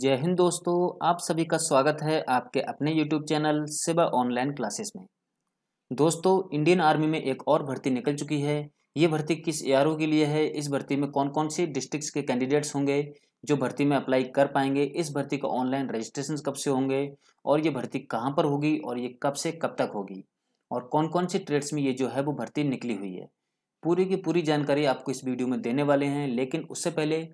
जय हिंद दोस्तों आप सभी का स्वागत है आपके अपने YouTube channel Seva online classes में दोस्तों इंडियन आर्मी में एक और भर्ती निकल चुकी है ये भर्ती किस ए के लिए है इस भर्ती में कौन कौन सी डिस्ट्रिक्ट के कैंडिडेट्स होंगे जो भर्ती में अप्लाई कर पाएंगे इस भर्ती का ऑनलाइन रजिस्ट्रेशन कब से होंगे और ये भर्ती कहाँ पर होगी और ये कब से कब तक होगी और कौन कौन सी ट्रेड्स में ये जो है वो भर्ती निकली हुई है पूरी की पूरी जानकारी आपको इस वीडियो में देने वाले हैं लेकिन उससे पहले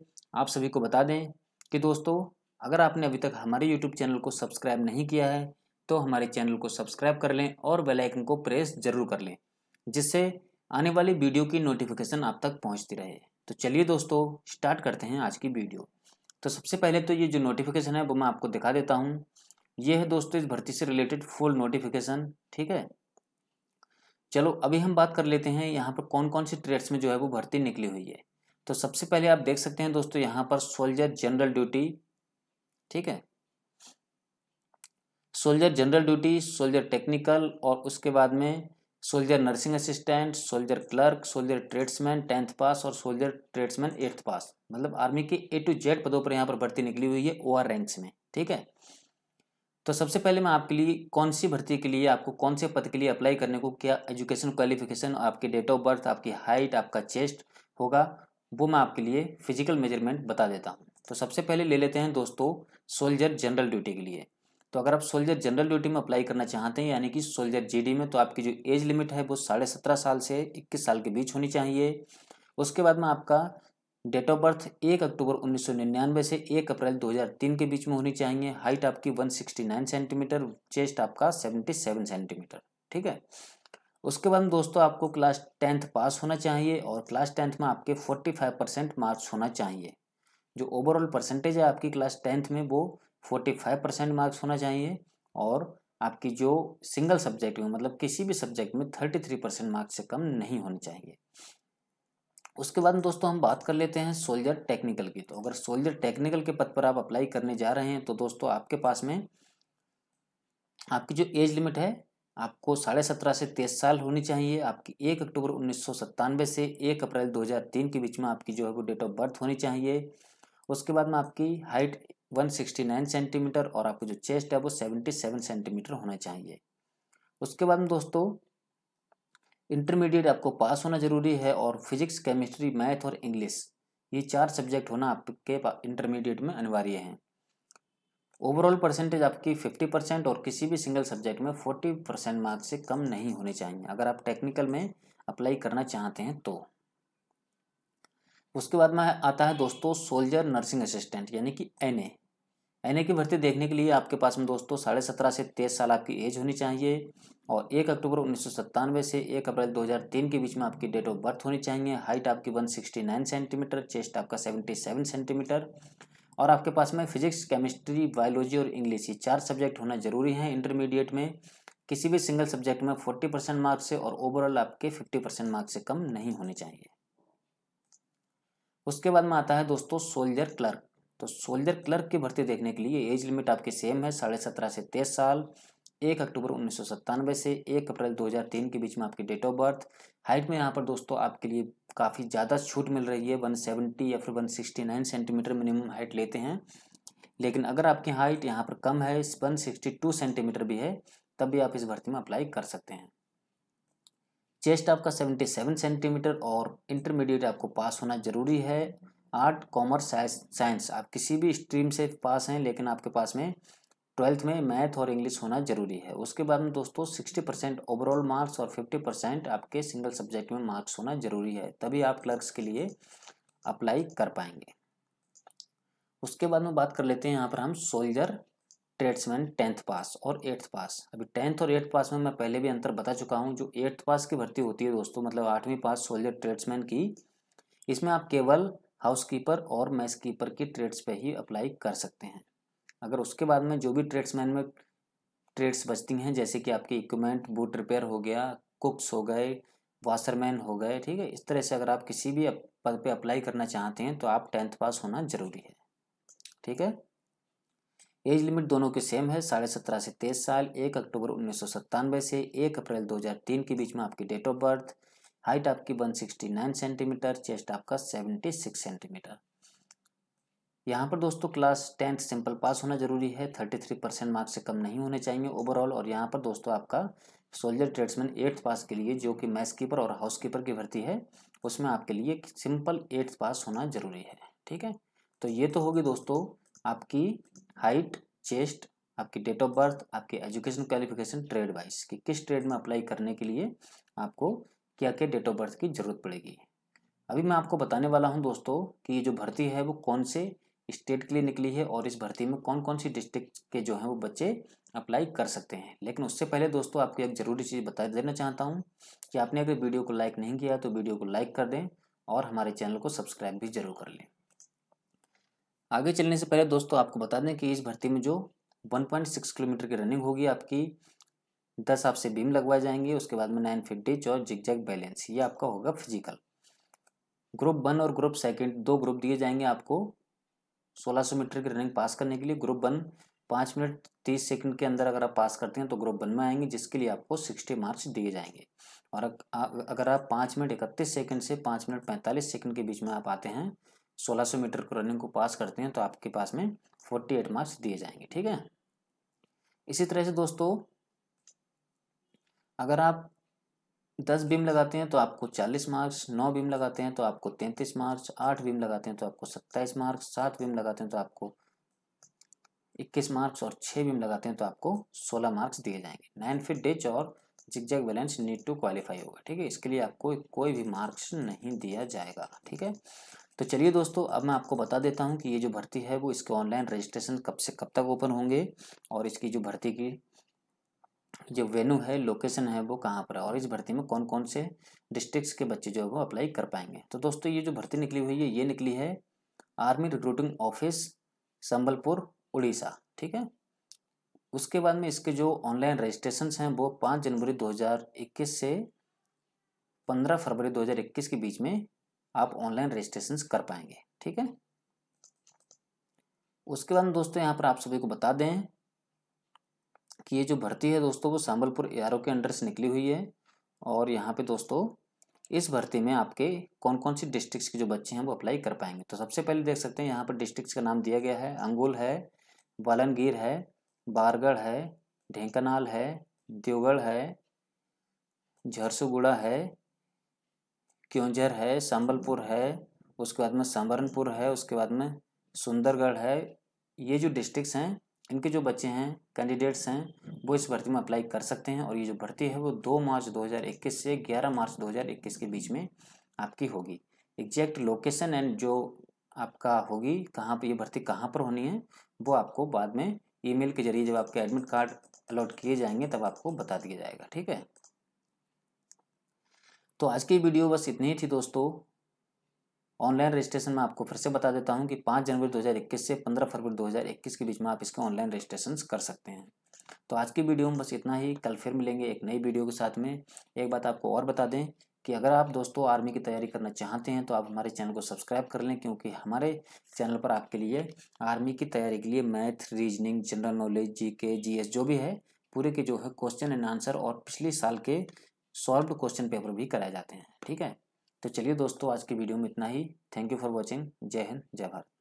आप सभी को बता दें कि दोस्तों अगर आपने अभी तक हमारे यूट्यूब चैनल को सब्सक्राइब नहीं किया है तो हमारे चैनल को सब्सक्राइब कर लें और बेल आइकन को प्रेस जरूर कर लें जिससे आने वाली वीडियो की नोटिफिकेशन आप तक पहुंचती रहे तो चलिए दोस्तों स्टार्ट करते हैं आज की वीडियो तो सबसे पहले तो ये जो नोटिफिकेशन है वो मैं आपको दिखा देता हूँ ये है दोस्तों इस भर्ती से रिलेटेड फुल नोटिफिकेशन ठीक है चलो अभी हम बात कर लेते हैं यहाँ पर कौन कौन सी ट्रेड्स में जो है वो भर्ती निकली हुई है तो सबसे पहले आप देख सकते हैं दोस्तों यहाँ पर सोल्जर जनरल ड्यूटी ठीक है soldier general duty soldier technical और उसके बाद में soldier nursing assistant soldier clerk soldier tradesman tenth pass और सोल्जर ट्रेड्समैन एट्थ पास मतलब आर्मी के ए टू जेड पदों पर यहाँ पर भर्ती निकली हुई है ओ रैंक्स में ठीक है तो सबसे पहले मैं आपके लिए कौन सी भर्ती के लिए आपको कौन से पद के लिए अप्लाई करने को क्या एजुकेशन क्वालिफिकेशन आपकी डेट ऑफ बर्थ आपकी हाइट आपका चेस्ट होगा वो मैं आपके लिए फिजिकल मेजरमेंट बता देता हूँ तो सबसे पहले ले लेते हैं दोस्तों सोल्जर जनरल ड्यूटी के लिए तो अगर आप सोल्जर जनरल ड्यूटी में अप्लाई करना चाहते हैं यानी कि सोल्जर जीडी में तो आपकी जो एज लिमिट है वो साढ़े सत्रह साल से इक्कीस साल के बीच होनी चाहिए उसके बाद में आपका डेट ऑफ बर्थ एक अक्टूबर उन्नीस सौ निन्यानवे से एक अप्रैल दो के बीच में होनी चाहिए हाइट आपकी वन सेंटीमीटर चेस्ट आपका सेवेंटी सेंटीमीटर ठीक है उसके बाद दोस्तों आपको क्लास टेंथ पास होना चाहिए और क्लास टेंथ में आपके 45 परसेंट मार्क्स होना चाहिए जो ओवरऑल परसेंटेज है आपकी क्लास टेंथ में वो फोर्टी फाइव परसेंट मार्क्स होना चाहिए और आपकी जो सिंगल सब्जेक्ट में मतलब किसी भी सब्जेक्ट में थर्टी थ्री परसेंट मार्क्स से कम नहीं होने चाहिए उसके बाद दोस्तों हम बात कर लेते हैं सोल्जर टेक्निकल की तो अगर सोल्जर टेक्निकल के पद पर आप अप्लाई करने जा रहे हैं तो दोस्तों आपके पास में आपकी जो एज लिमिट है आपको साढ़े सत्रह से तेईस साल होनी चाहिए आपकी एक अक्टूबर उन्नीस से एक अप्रैल 2003 के बीच में आपकी जो है वो डेट ऑफ बर्थ होनी चाहिए उसके बाद में आपकी हाइट 169 सेंटीमीटर और आपकी जो चेस्ट है वो 77 सेंटीमीटर होना चाहिए उसके बाद में दोस्तों इंटरमीडिएट आपको पास होना ज़रूरी है और फिजिक्स केमिस्ट्री मैथ और इंग्लिश ये चार सब्जेक्ट होना आपके इंटरमीडिएट में अनिवार्य है ओवरऑल परसेंटेज आपकी 50 परसेंट और किसी भी सिंगल सब्जेक्ट में 40 परसेंट मार्क्स से कम नहीं होने चाहिए अगर आप टेक्निकल में अप्लाई करना चाहते हैं तो उसके बाद में आता है दोस्तों सोल्जर नर्सिंग असिस्टेंट यानी कि एन एन की भर्ती देखने के लिए आपके पास में दोस्तों साढ़े सत्रह से तेईस साल आपकी एज होनी चाहिए और एक अक्टूबर उन्नीस से एक अप्रैल 2003 के बीच में आपकी डेट ऑफ बर्थ होनी चाहिए हाइट आपकी 169 सेंटीमीटर चेस्ट आपका 77 सेंटीमीटर और आपके पास में फिजिक्स केमिस्ट्री बायोलॉजी और इंग्लिश ये चार सब्जेक्ट होना जरूरी है इंटरमीडिएट में किसी भी सिंगल सब्जेक्ट में फोर्टी परसेंट मार्क्स से और ओवरऑल आपके फिफ्टी परसेंट मार्क्स से कम नहीं होने चाहिए उसके बाद में आता है दोस्तों सोल्जर क्लर्क तो सोल्जर क्लर्क की भर्ती देखने के लिए एज लिमिट आपकी सेम है साढ़े सत्रह से तेईस साल एक अक्टूबर उन्नीस से एक अप्रैल 2003 के बीच में आपकी डेट ऑफ बर्थ हाइट में यहाँ पर दोस्तों आपके लिए काफ़ी ज़्यादा छूट मिल रही है 170 या फिर 169 सेंटीमीटर मिनिमम हाइट लेते हैं लेकिन अगर आपकी हाइट यहाँ पर कम है 162 सेंटीमीटर भी है तब भी आप इस भर्ती में अप्लाई कर सकते हैं चेस्ट आपका 77 सेंटीमीटर और इंटरमीडिएट आपको पास होना ज़रूरी है आर्ट कॉमर्स साइंस आप किसी भी स्ट्रीम से पास हैं लेकिन आपके पास में ट्वेल्थ में मैथ और इंग्लिश होना जरूरी है उसके बाद में दोस्तों सिक्सटी परसेंट ओवरऑल मार्क्स और फिफ्टी परसेंट आपके सिंगल सब्जेक्ट में मार्क्स होना जरूरी है तभी आप क्लर्क्स के लिए अप्लाई कर पाएंगे उसके बाद में बात कर लेते हैं यहाँ पर हम सोल्जर ट्रेड्समैन टेंथ पास और एट्थ पास अभी टेंथ और एट्थ पास में मैं पहले भी अंतर बता चुका हूँ जो एट्थ पास की भर्ती होती है दोस्तों मतलब आठवीं पास सोल्जर ट्रेड्समैन की इसमें आप केवल हाउस कीपर और मैस कीपर की ट्रेड्स पे ही अप्लाई कर सकते हैं अगर उसके बाद में जो भी ट्रेड्समैन में ट्रेड्स बचती हैं जैसे कि आपके इक्विपमेंट बूट रिपेयर हो गया कुक्स हो गए वाशरमैन हो गए ठीक है इस तरह से अगर आप किसी भी पद पर अप्लाई करना चाहते हैं तो आप टेंथ पास होना ज़रूरी है ठीक है एज लिमिट दोनों के सेम है साढ़े सत्रह से तेईस साल एक अक्टूबर उन्नीस से एक अप्रैल 2003 के बीच में आपकी डेट ऑफ बर्थ हाइट आपकी 169 सेंटीमीटर चेस्ट आपका 76 सेंटीमीटर यहाँ पर दोस्तों क्लास टेंथ सिंपल पास होना जरूरी है थर्टी थ्री परसेंट मार्क्स से कम नहीं होने चाहिए ओवरऑल और यहाँ पर दोस्तों आपका सोल्जर ट्रेड्समैन एट्थ पास के लिए जो कि मैथ्स कीपर और हाउस कीपर की भर्ती है उसमें आपके लिए सिंपल एट्थ पास होना जरूरी है ठीक है तो ये तो होगी दोस्तों आपकी हाइट चेस्ट आपकी डेट ऑफ बर्थ आपके एजुकेशन क्वालिफिकेशन ट्रेड वाइज कि किस ट्रेड में अप्लाई करने के लिए आपको क्या क्या डेट ऑफ बर्थ की ज़रूरत पड़ेगी अभी मैं आपको बताने वाला हूं दोस्तों कि ये जो भर्ती है वो कौन से स्टेट के लिए निकली है और इस भर्ती में कौन कौन सी डिस्ट्रिक्ट के जो हैं वो बच्चे अप्लाई कर सकते हैं लेकिन उससे पहले दोस्तों आपको एक ज़रूरी चीज़ बता देना चाहता हूँ कि आपने अगर वीडियो को लाइक नहीं किया तो वीडियो को लाइक कर दें और हमारे चैनल को सब्सक्राइब भी जरूर कर लें आगे चलने से पहले दोस्तों आपको बता दें कि इस भर्ती में जो 1.6 किलोमीटर की रनिंग होगी आपकी दस आपसे बीम लगवाए जाएंगे उसके बाद में नाइन डिच और जैक बैलेंस ये आपका होगा फिजिकल ग्रुप वन और ग्रुप सेकंड दो ग्रुप दिए जाएंगे आपको 1600 मीटर की रनिंग पास करने के लिए ग्रुप वन पाँच मिनट तीस सेकंड के अंदर अगर आप पास करते हैं तो ग्रुप वन में आएंगे जिसके लिए आपको सिक्सटी मार्क्स दिए जाएंगे और अगर आप पाँच मिनट इकतीस सेकंड से पाँच मिनट पैंतालीस सेकंड के बीच में आप आते हैं 1600 मीटर को रनिंग को पास करते हैं तो आपके पास में 48 मार्क्स दिए जाएंगे ठीक है इसी तरह से दोस्तों अगर आप 10 बीम लगाते हैं तो आपको 40 मार्क्स 9 बीम लगाते हैं तो आपको 33 मार्क्स 8 बीम लगाते हैं तो आपको 27 मार्क्स 7 बीम लगाते हैं तो आपको 21 मार्क्स और 6 बीम लगाते हैं तो आपको 16 मार्क्स दिए जाएंगे नाइन फिट डिच और zigzag balance need to qualify होगा ठीक है इसके लिए आपको कोई भी मार्क्स नहीं दिया जाएगा ठीक है तो चलिए दोस्तों अब मैं आपको बता देता हूँ कि ये जो भर्ती है वो इसके ऑनलाइन रजिस्ट्रेशन कब से कब तक ओपन होंगे और इसकी जो भर्ती की जो वेन्यू है लोकेशन है वो कहाँ पर है और इस भर्ती में कौन कौन से डिस्ट्रिक्ट्स के बच्चे जो है वो अप्लाई कर पाएंगे तो दोस्तों ये जो भर्ती निकली हुई है ये निकली है army recruiting office Sambalpur Orissa ठीक है उसके बाद में इसके जो ऑनलाइन रजिस्ट्रेशन हैं वो पाँच जनवरी 2021 से पंद्रह फरवरी 2021 के बीच में आप ऑनलाइन रजिस्ट्रेशन कर पाएंगे ठीक है उसके बाद दोस्तों यहाँ पर आप सभी को बता दें कि ये जो भर्ती है दोस्तों वो सांबलपुर ए के अंडर से निकली हुई है और यहाँ पे दोस्तों इस भर्ती में आपके कौन कौन सी डिस्ट्रिक्ट के जो बच्चे हैं वो अप्लाई कर पाएंगे तो सबसे पहले देख सकते हैं यहाँ पर डिस्ट्रिक्ट का नाम दिया गया है अंगुल है बालनगीर है बारगढ़ है ढेंकनाल है देवगढ़ है झरसुगुड़ा है क्योंझर है संबलपुर है उसके बाद में संबरनपुर है उसके बाद में सुंदरगढ़ है ये जो डिस्ट्रिक्स हैं इनके जो बच्चे हैं कैंडिडेट्स हैं वो इस भर्ती में अप्लाई कर सकते हैं और ये जो भर्ती है वो दो मार्च 2021 से 11 मार्च 2021 के बीच में आपकी होगी एग्जैक्ट लोकेशन एंड जो आपका होगी कहाँ पर ये भर्ती कहाँ पर होनी है वो आपको बाद में ईमेल के जरिए जब आपके एडमिट कार्ड अलॉट किए जाएंगे तब आपको बता दिया जाएगा ठीक है तो आज की वीडियो बस इतनी ही थी दोस्तों ऑनलाइन रजिस्ट्रेशन में आपको फिर से बता देता हूँ कि पाँच जनवरी 2021 से पंद्रह फरवरी 2021 के बीच में आप इसके ऑनलाइन रजिस्ट्रेशन कर सकते हैं तो आज की वीडियो में बस इतना ही कल फिर मिलेंगे एक नई वीडियो के साथ में एक बात आपको और बता दें कि अगर आप दोस्तों आर्मी की तैयारी करना चाहते हैं तो आप हमारे चैनल को सब्सक्राइब कर लें क्योंकि हमारे चैनल पर आपके लिए आर्मी की तैयारी के लिए math reasoning general knowledge G K G S जो भी है पूरे के जो है क्वेश्चन एंड आंसर और पिछले साल के सॉल्व क्वेश्चन पेपर भी कराए जाते हैं ठीक है तो चलिए दोस्तों आज की वीडियो में इतना ही थैंक यू फॉर वॉचिंग जय हिंद जय भारत